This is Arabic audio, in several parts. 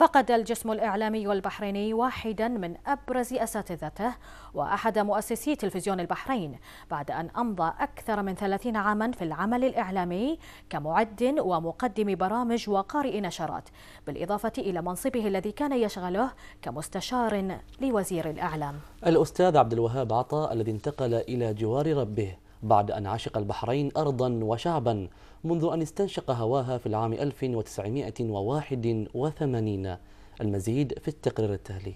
فقد الجسم الإعلامي البحريني واحدا من أبرز أساتذته وأحد مؤسسي تلفزيون البحرين بعد أن أمضى أكثر من 30 عاما في العمل الإعلامي كمعد ومقدم برامج وقارئ نشرات بالإضافة إلى منصبه الذي كان يشغله كمستشار لوزير الإعلام الأستاذ عبد الوهاب عطا الذي انتقل إلى جوار ربه بعد أن عشق البحرين أرضا وشعبا منذ أن استنشق هواها في العام 1981 المزيد في التقرير التالي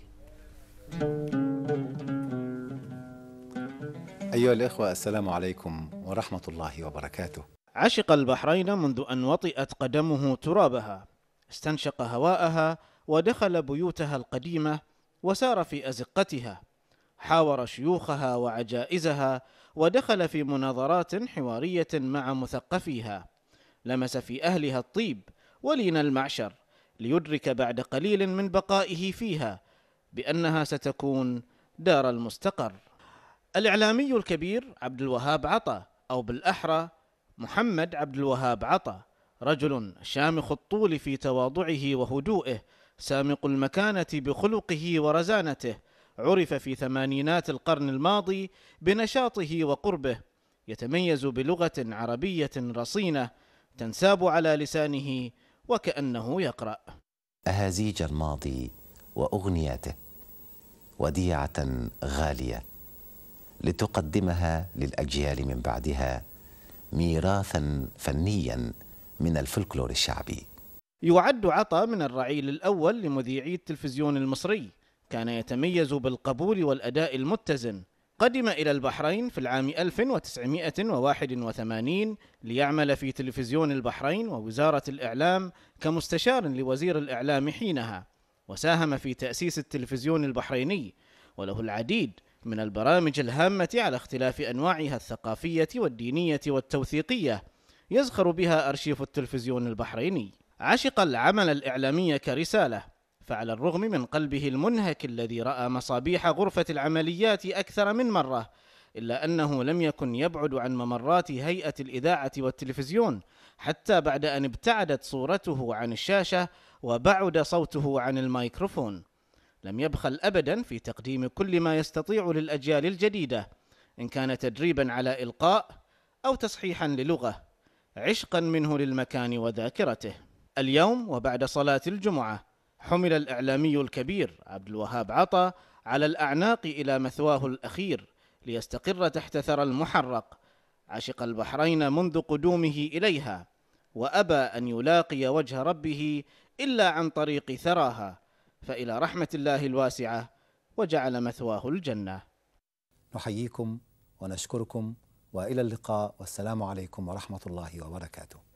أيها الإخوة السلام عليكم ورحمة الله وبركاته عشق البحرين منذ أن وطئت قدمه ترابها استنشق هواءها ودخل بيوتها القديمة وسار في أزقتها حاور شيوخها وعجائزها ودخل في مناظرات حوارية مع مثقفيها لمس في أهلها الطيب ولين المعشر ليدرك بعد قليل من بقائه فيها بأنها ستكون دار المستقر الإعلامي الكبير عبد الوهاب عطا أو بالأحرى محمد عبد الوهاب عطا رجل شامخ الطول في تواضعه وهدوئه سامق المكانة بخلقه ورزانته عرف في ثمانينات القرن الماضي بنشاطه وقربه يتميز بلغة عربية رصينة تنساب على لسانه وكأنه يقرأ أهازيج الماضي وأغنياته وديعة غالية لتقدمها للأجيال من بعدها ميراثا فنيا من الفلكلور الشعبي يعد عطا من الرعيل الأول لمذيعي التلفزيون المصري كان يتميز بالقبول والأداء المتزن قدم إلى البحرين في العام 1981 ليعمل في تلفزيون البحرين ووزارة الإعلام كمستشار لوزير الإعلام حينها وساهم في تأسيس التلفزيون البحريني وله العديد من البرامج الهامة على اختلاف أنواعها الثقافية والدينية والتوثيقية يزخر بها أرشيف التلفزيون البحريني عشق العمل الإعلامي كرسالة فعلى الرغم من قلبه المنهك الذي راى مصابيح غرفه العمليات اكثر من مره الا انه لم يكن يبعد عن ممرات هيئه الاذاعه والتلفزيون حتى بعد ان ابتعدت صورته عن الشاشه وبعد صوته عن الميكروفون لم يبخل ابدا في تقديم كل ما يستطيع للاجيال الجديده ان كان تدريبا على القاء او تصحيحا للغه عشقا منه للمكان وذاكرته اليوم وبعد صلاه الجمعه حمل الإعلامي الكبير عبد الوهاب عطا على الأعناق إلى مثواه الأخير ليستقر تحت ثرى المحرق عشق البحرين منذ قدومه إليها وأبى أن يلاقي وجه ربه إلا عن طريق ثراها فإلى رحمة الله الواسعة وجعل مثواه الجنة نحييكم ونشكركم وإلى اللقاء والسلام عليكم ورحمة الله وبركاته